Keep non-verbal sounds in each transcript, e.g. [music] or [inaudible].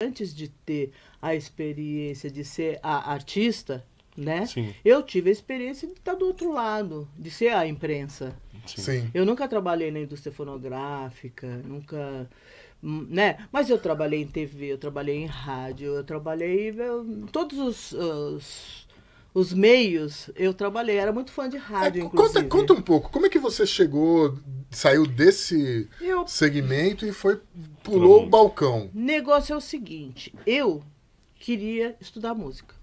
antes de ter a experiência de ser a artista, né? Sim. Eu tive a experiência de estar do outro lado, de ser a imprensa. Sim. Sim. Eu nunca trabalhei na indústria fonográfica, nunca, hum, né? Mas eu trabalhei em TV, eu trabalhei em rádio, eu trabalhei em todos os, os, os meios eu trabalhei, era muito fã de é, rádio, é, inclusive. Conta, conta um pouco, como é que você chegou saiu desse eu... segmento e foi pulou o balcão. Negócio é o seguinte, eu queria estudar música.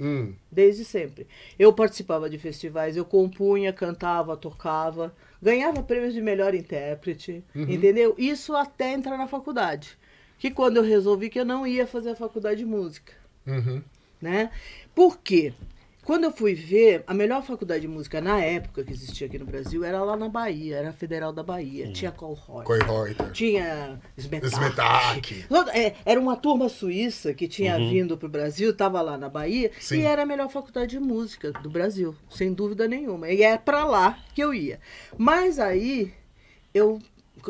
Hum. Desde sempre. Eu participava de festivais, eu compunha, cantava, tocava, ganhava prêmios de melhor intérprete, uhum. entendeu? Isso até entrar na faculdade. Que quando eu resolvi que eu não ia fazer a faculdade de música. Uhum. Né? Por quê? Quando eu fui ver, a melhor faculdade de música na época que existia aqui no Brasil era lá na Bahia, era a Federal da Bahia. Hum. Tinha Cole Reuter, tinha Smetak. É, era uma turma suíça que tinha uhum. vindo para o Brasil, estava lá na Bahia, Sim. e era a melhor faculdade de música do Brasil, sem dúvida nenhuma. E era é para lá que eu ia. Mas aí, eu,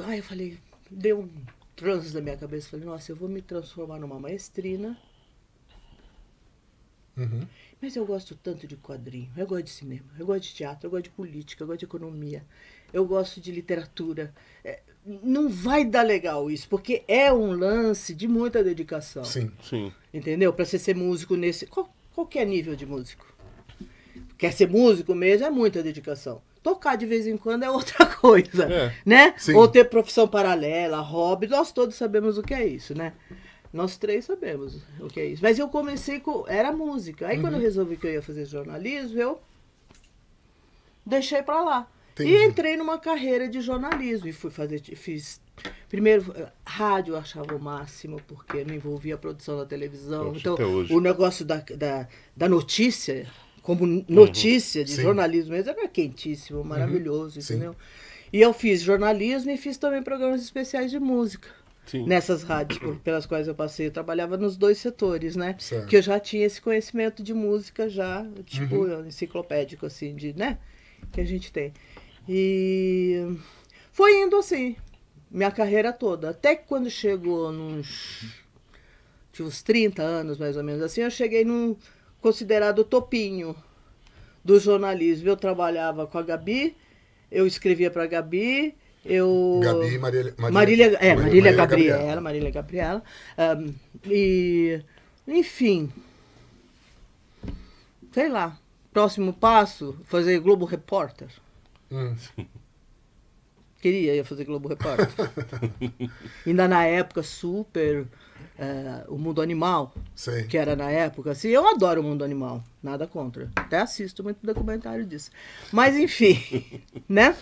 ai, eu falei, deu um transe na minha cabeça, falei, nossa, eu vou me transformar numa maestrina Uhum. Mas eu gosto tanto de quadrinho, eu gosto de cinema, eu gosto de teatro, eu gosto de política, eu gosto de economia, eu gosto de literatura. É, não vai dar legal isso, porque é um lance de muita dedicação. Sim, sim. Entendeu? Para você ser músico nesse. Qual, qualquer é nível de músico. Quer ser músico mesmo, é muita dedicação. Tocar de vez em quando é outra [laughs] coisa, é, né? Sim. Ou ter profissão paralela, hobby, nós todos sabemos o que é isso, né? Nós três sabemos o que é isso. Mas eu comecei com. Era música. Aí uhum. quando eu uhum. resolvi que eu ia fazer jornalismo, eu deixei para lá. Entendi. E entrei numa carreira de jornalismo. E fui fazer. Fiz. Primeiro, eh, rádio eu achava o máximo, porque não envolvia a produção da televisão. Então, hoje, então, o negócio da, da, da notícia, como uhum. notícia uhum. de Sim. jornalismo mesmo, era quentíssimo, uhum. maravilhoso, uhum. entendeu? Sim. E eu fiz jornalismo e fiz também programas especiais de música nessas rádios pelas quais eu passei. Eu trabalhava nos dois setores, né? Certo. Que eu já tinha esse conhecimento de música já, tipo, uhum. enciclopédico, assim, de, né? Que a gente tem. E foi indo assim, minha carreira toda. Até que quando chegou nos. Tinha uns 30 anos, mais ou menos assim, eu cheguei num considerado topinho do jornalismo. Eu trabalhava com a Gabi, eu escrevia para a Gabi, eu... Gabi e Marília, Marília, Marília, é, Marília, Marília Gabriela, Gabriela. Marília Gabriela. Um, e, enfim, sei lá, próximo passo, fazer Globo Repórter. Hum. Queria ia fazer Globo Repórter. [laughs] Ainda na época, super... Eh, o Mundo Animal, Sim. que era na época. Assim, eu adoro o Mundo Animal, nada contra. Até assisto muito documentário disso. Mas, enfim, [laughs] né?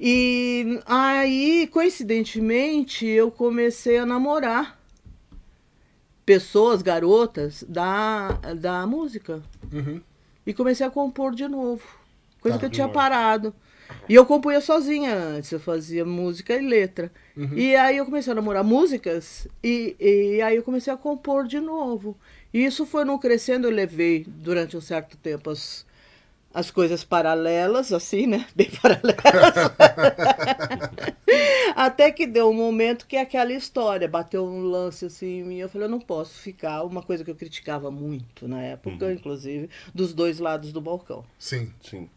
E aí, coincidentemente, eu comecei a namorar pessoas, garotas da, da música. Uhum. E comecei a compor de novo. Coisa tá, que eu tinha novo. parado. E eu compunha sozinha antes, eu fazia música e letra. Uhum. E aí eu comecei a namorar músicas e, e aí eu comecei a compor de novo. E isso foi no crescendo, eu levei durante um certo tempo as, as coisas paralelas, assim, né? [laughs] Bem paralelas. [laughs] Até que deu um momento que aquela história bateu um lance assim em mim. Eu falei, eu não posso ficar. Uma coisa que eu criticava muito na época, uhum. inclusive, dos dois lados do balcão. Sim, sim.